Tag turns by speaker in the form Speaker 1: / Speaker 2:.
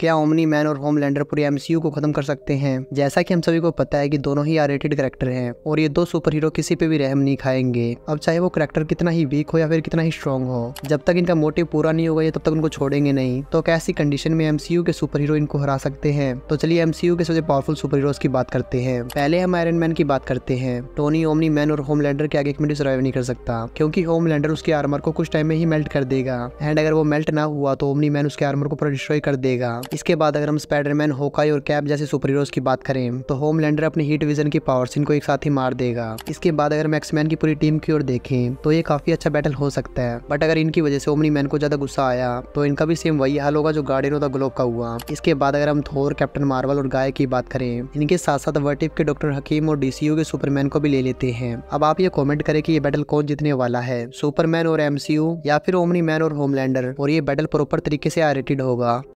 Speaker 1: क्या Omni Man और Homelander पूरे एमसीयू को खत्म कर सकते हैं जैसा कि हम सभी को पता है कि दोनों ही आरेटेड करेक्टर हैं और ये दो सुपर हीरो किसी पे भी रहम नहीं खाएंगे अब चाहे वो करेक्टर कितना ही वीक हो या फिर कितना ही स्ट्रॉन्ग हो जब तक इनका मोटिव पूरा नहीं होगा ये तब तक उनको छोड़ेंगे नहीं तो कैसी कंडीशन में एमसीयू के सुपर हीरो इनको हरा सकते हैं तो चलिए एमसीयू के सबसे पावरफुल सुपर हीरोज की बात करते हैं पहले हम आयरन मैन की बात करते हैं टोनी ओमनी मैन और होम लैंडर के आगे एक मिनट सर्वाइव नहीं कर सकता क्योंकि लैंडर उसके आर्मर को कुछ टाइम में ही मेल्ट कर देगा एंड अगर वो मेल्ट ना हुआ तो ओमनी मैन उसके आर्मर को पूरा डिस्ट्रॉय कर देगा इसके बाद अगर हम स्पाइडरमैन होकाई और कैप जैसे सुपर हीरोज की बात करें तो होमलैंडर अपने हीट विजन की पावर से इनको एक साथ ही मार देगा इसके बाद अगर मैक्समैन की पूरी टीम की ओर देखें तो ये काफी अच्छा बैटल हो सकता है बट अगर इनकी वजह से ओमनी मैन को ज्यादा गुस्सा आया तो इनका भी सेम वही हाल होगा जो गार्डियन ऑफ द ग्लोब का हुआ इसके बाद अगर हम थोर कैप्टन मार्वल और गाय की बात करें इनके साथ साथ वर्टिव के डॉक्टर हकीम और डीसीयू के सुपरमैन को भी ले लेते हैं अब आप ये कॉमेंट करें कि ये बैटल कौन जीतने वाला है सुपरमैन और एमसीयू या फिर ओमनी मैन और होमलैंडर और ये बैटल प्रॉपर तरीके से आरेटेड होगा